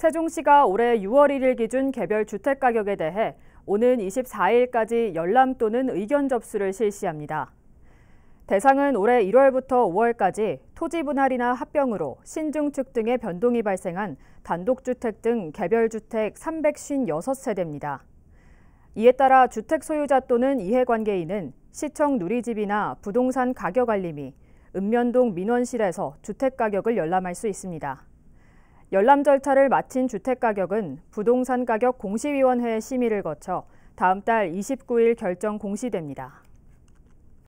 세종시가 올해 6월 1일 기준 개별 주택 가격에 대해 오는 24일까지 열람 또는 의견 접수를 실시합니다. 대상은 올해 1월부터 5월까지 토지 분할이나 합병으로 신중축 등의 변동이 발생한 단독주택 등 개별주택 356세대입니다. 이에 따라 주택 소유자 또는 이해관계인은 시청 누리집이나 부동산 가격 알림이 읍면동 민원실에서 주택 가격을 열람할 수 있습니다. 열람 절차를 마친 주택 가격은 부동산 가격 공시위원회 심의를 거쳐 다음 달 29일 결정 공시됩니다.